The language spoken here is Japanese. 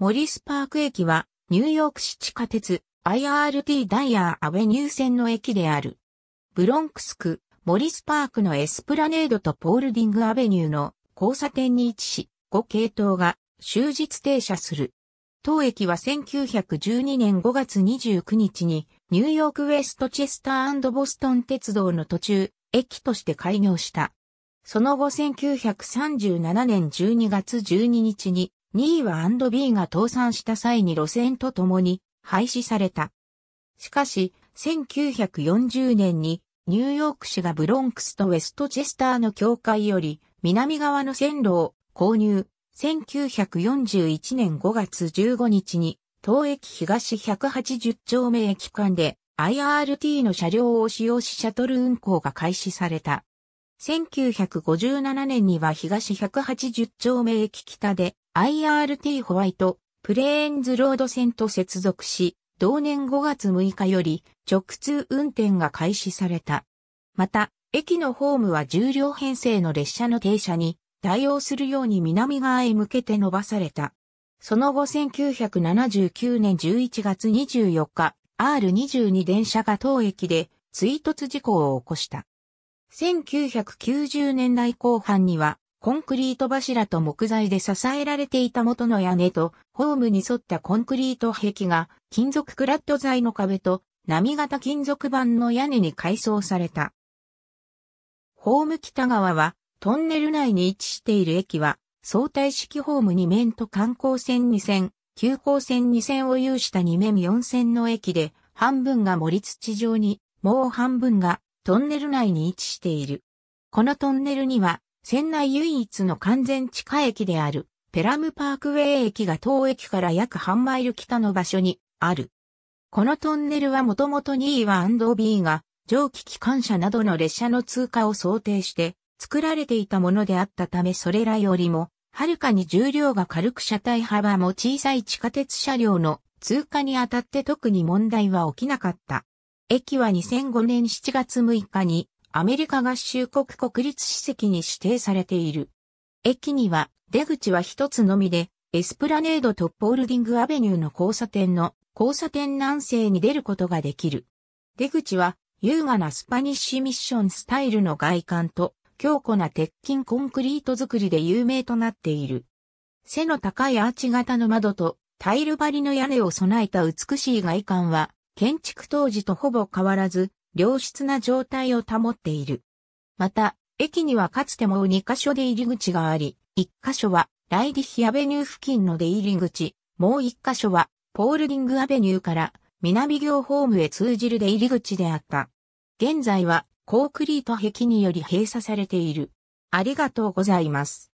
モリスパーク駅は、ニューヨーク市地下鉄 IRT ダイヤーアベニュー線の駅である。ブロンクス区、モリスパークのエスプラネードとポールディングアベニューの交差点に位置し、5系統が終日停車する。当駅は1912年5月29日にニューヨークウェストチェスターボストン鉄道の途中、駅として開業した。その後1937年12月12日に2位は &B が倒産した際に路線とともに廃止された。しかし、1940年にニューヨーク市がブロンクスとウェストチェスターの境界より南側の線路を購入。1941年5月15日に東駅東180丁目駅間で IRT の車両を使用しシャトル運行が開始された。1957年には東180丁目駅北で IRT ホワイトプレーンズロード線と接続し、同年5月6日より直通運転が開始された。また、駅のホームは重量編成の列車の停車に対応するように南側へ向けて伸ばされた。その後1979年11月24日、R22 電車が当駅で追突事故を起こした。1990年代後半には、コンクリート柱と木材で支えられていた元の屋根と、ホームに沿ったコンクリート壁が、金属クラット材の壁と、波型金属板の屋根に改装された。ホーム北側は、トンネル内に位置している駅は、相対式ホーム2面と観光線2線、急行線2線を有した2面4線の駅で、半分が森土上に、もう半分がトンネル内に位置している。このトンネルには、船内唯一の完全地下駅である、ペラムパークウェイ駅が当駅から約半マイル北の場所にある。このトンネルはもともと E1&B が蒸気機関車などの列車の通過を想定して作られていたものであったためそれらよりもはるかに重量が軽く車体幅も小さい地下鉄車両の通過にあたって特に問題は起きなかった。駅は2005年7月6日にアメリカ合衆国国立史跡に指定されている。駅には出口は一つのみで、エスプラネードとポールディングアベニューの交差点の交差点南西に出ることができる。出口は優雅なスパニッシュミッションスタイルの外観と強固な鉄筋コンクリート作りで有名となっている。背の高いアーチ型の窓とタイル張りの屋根を備えた美しい外観は建築当時とほぼ変わらず、良質な状態を保っている。また、駅にはかつてもう2カ所で入り口があり、1カ所はライディヒアベニュー付近の出入り口、もう1カ所はポールディングアベニューから南行ホームへ通じる出入り口であった。現在はコンクリート壁により閉鎖されている。ありがとうございます。